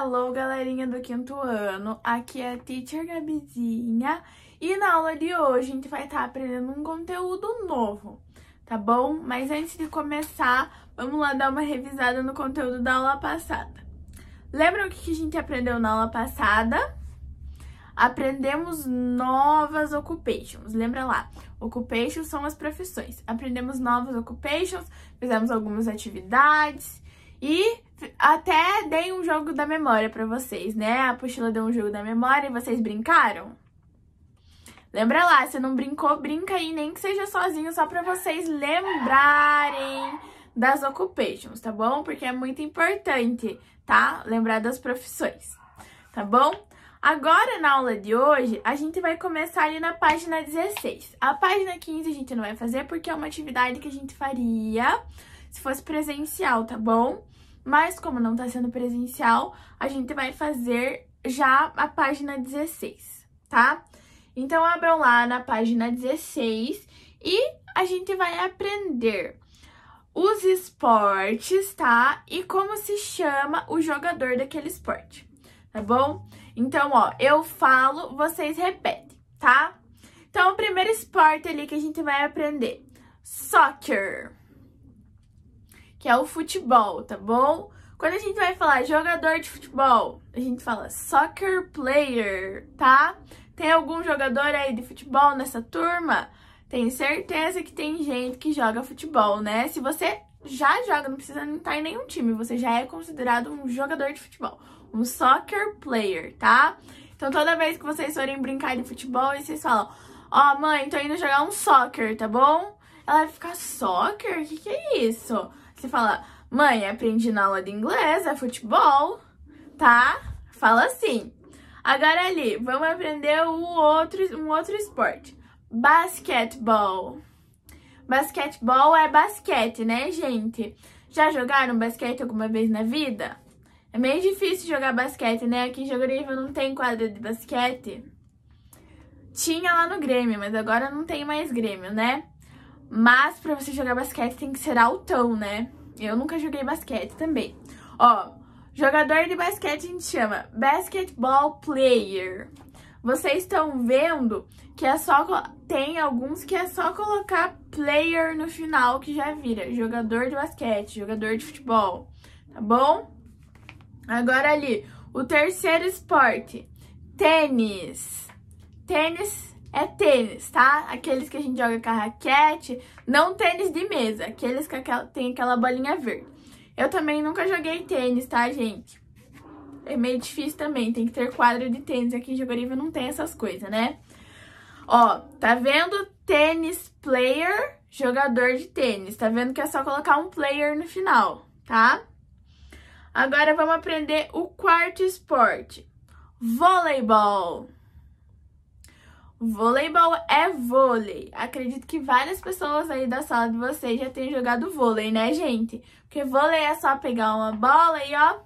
Hello, galerinha do quinto ano. Aqui é a Teacher Gabizinha e na aula de hoje a gente vai estar tá aprendendo um conteúdo novo, tá bom? Mas antes de começar, vamos lá dar uma revisada no conteúdo da aula passada. Lembram o que a gente aprendeu na aula passada? Aprendemos novas occupations. Lembra lá, occupations são as profissões. Aprendemos novas occupations, fizemos algumas atividades e até dei um jogo da memória para vocês, né? A apostila deu um jogo da memória e vocês brincaram? Lembra lá, se não brincou, brinca aí, nem que seja sozinho, só para vocês lembrarem das occupations, tá bom? Porque é muito importante, tá? Lembrar das profissões, tá bom? Agora, na aula de hoje, a gente vai começar ali na página 16. A página 15 a gente não vai fazer porque é uma atividade que a gente faria se fosse presencial, tá bom? Mas como não está sendo presencial, a gente vai fazer já a página 16, tá? Então abram lá na página 16 e a gente vai aprender os esportes, tá? E como se chama o jogador daquele esporte, tá bom? Então, ó, eu falo, vocês repetem, tá? Então, o primeiro esporte ali que a gente vai aprender, soccer que é o futebol, tá bom? Quando a gente vai falar jogador de futebol, a gente fala soccer player, tá? Tem algum jogador aí de futebol nessa turma? Tenho certeza que tem gente que joga futebol, né? Se você já joga, não precisa estar em nenhum time, você já é considerado um jogador de futebol, um soccer player, tá? Então toda vez que vocês forem brincar de futebol, e vocês falam: Ó, oh, mãe, tô indo jogar um soccer, tá bom? Ela vai ficar soccer? O que, que é isso? Você fala, mãe, aprendi na aula de inglês, é futebol, tá? Fala assim. Agora ali, vamos aprender o outro, um outro esporte. Basquetebol. Basquetebol é basquete, né, gente? Já jogaram basquete alguma vez na vida? É meio difícil jogar basquete, né? Aqui em Jogoriva não tem quadra de basquete. Tinha lá no Grêmio, mas agora não tem mais Grêmio, né? Mas pra você jogar basquete tem que ser altão, né? Eu nunca joguei basquete também. Ó, jogador de basquete a gente chama basketball player. Vocês estão vendo que é só tem alguns que é só colocar player no final que já vira jogador de basquete, jogador de futebol, tá bom? Agora ali, o terceiro esporte, tênis. Tênis é tênis, tá? Aqueles que a gente joga com a raquete, não tênis de mesa, aqueles que tem aquela bolinha verde. Eu também nunca joguei tênis, tá, gente? É meio difícil também, tem que ter quadro de tênis. Aqui em Jogariva, não tem essas coisas, né? Ó, tá vendo? Tênis player, jogador de tênis. Tá vendo que é só colocar um player no final, tá? Agora vamos aprender o quarto esporte. Voleibol. Voleibol é vôlei. Acredito que várias pessoas aí da sala de vocês já tenham jogado vôlei, né, gente? Porque vôlei é só pegar uma bola e, ó,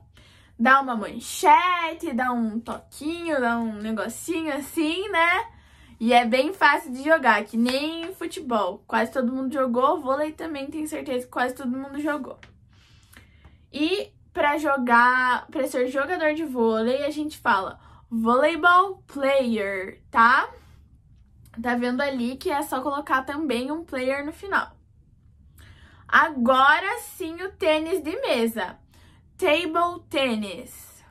dar uma manchete, dar um toquinho, dar um negocinho assim, né? E é bem fácil de jogar, que nem futebol. Quase todo mundo jogou, vôlei também, tenho certeza que quase todo mundo jogou. E para jogar, para ser jogador de vôlei, a gente fala voleibol player, tá? Tá vendo ali que é só colocar também um player no final. Agora sim o tênis de mesa. Table tênis.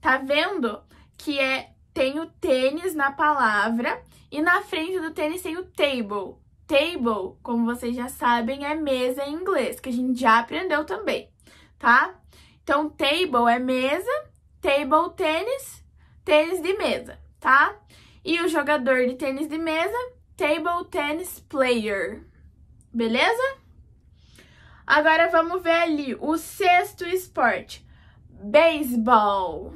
Tá vendo que é tem o tênis na palavra e na frente do tênis tem o table. Table, como vocês já sabem, é mesa em inglês, que a gente já aprendeu também, tá? Então, table é mesa, table tênis, tênis de mesa, tá? e o jogador de tênis de mesa, table tennis player. Beleza? Agora vamos ver ali o sexto esporte, beisebol.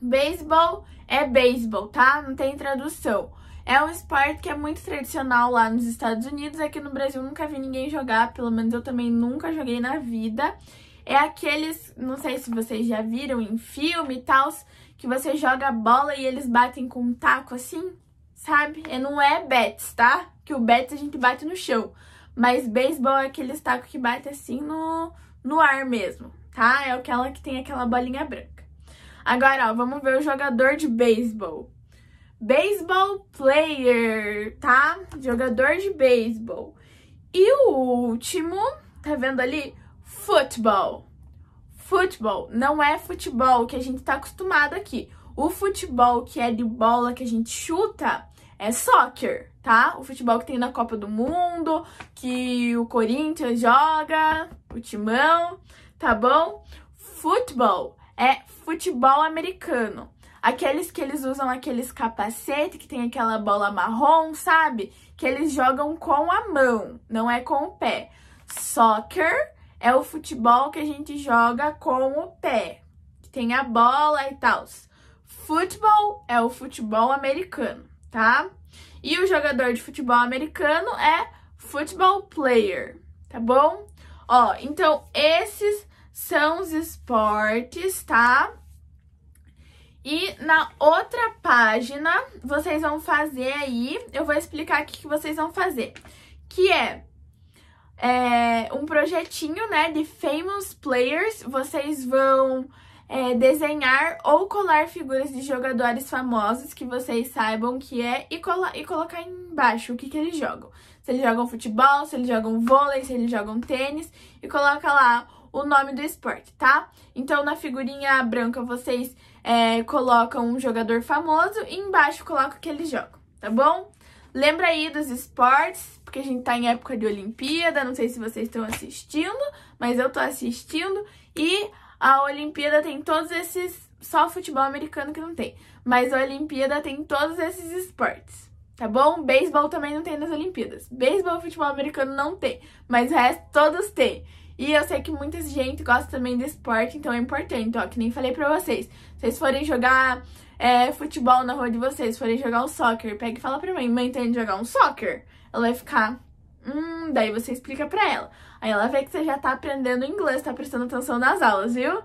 Beisebol é beisebol, tá? Não tem tradução. É um esporte que é muito tradicional lá nos Estados Unidos, aqui no Brasil nunca vi ninguém jogar, pelo menos eu também nunca joguei na vida. É aqueles, não sei se vocês já viram em filme e tal, que você joga a bola e eles batem com um taco assim, sabe? E não é bets, tá? Que o bets a gente bate no chão. Mas beisebol é aqueles tacos que bate assim no, no ar mesmo, tá? É aquela que tem aquela bolinha branca. Agora, ó, vamos ver o jogador de beisebol. Baseball player, tá? Jogador de beisebol. E o último, tá vendo ali? Futebol futebol. Não é futebol que a gente está acostumado aqui. O futebol que é de bola que a gente chuta é soccer, tá? O futebol que tem na Copa do Mundo, que o Corinthians joga, o Timão, tá bom? Futebol é futebol americano. Aqueles que eles usam aqueles capacete que tem aquela bola marrom, sabe? Que eles jogam com a mão, não é com o pé. Soccer é o futebol que a gente joga com o pé, que tem a bola e tal. Futebol é o futebol americano, tá? E o jogador de futebol americano é football player, tá bom? Ó, então esses são os esportes, tá? E na outra página, vocês vão fazer aí, eu vou explicar o que vocês vão fazer, que é é, um projetinho, né, de famous players. Vocês vão é, desenhar ou colar figuras de jogadores famosos que vocês saibam que é e, colar, e colocar embaixo o que, que eles jogam. Se eles jogam futebol, se eles jogam vôlei, se eles jogam tênis e coloca lá o nome do esporte, tá? Então, na figurinha branca, vocês é, colocam um jogador famoso e embaixo coloca o que tá bom? tá bom? Lembra aí dos esportes, porque a gente tá em época de Olimpíada, não sei se vocês estão assistindo, mas eu tô assistindo. E a Olimpíada tem todos esses. Só futebol americano que não tem. Mas a Olimpíada tem todos esses esportes. Tá bom? Beisebol também não tem nas Olimpíadas. Beisebol e futebol americano não tem. Mas o resto todos têm. E eu sei que muita gente gosta também de esporte, então é importante, ó, que nem falei pra vocês. Se vocês forem jogar é, futebol na rua de vocês, forem jogar um soccer, pega e fala pra mim mãe, tá indo jogar um soccer? Ela vai ficar, hum, daí você explica pra ela. Aí ela vê que você já tá aprendendo inglês, tá prestando atenção nas aulas, viu?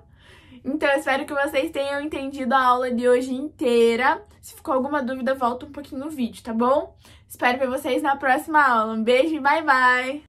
Então, eu espero que vocês tenham entendido a aula de hoje inteira. Se ficou alguma dúvida, volta um pouquinho no vídeo, tá bom? Espero ver vocês na próxima aula. Um beijo e bye bye!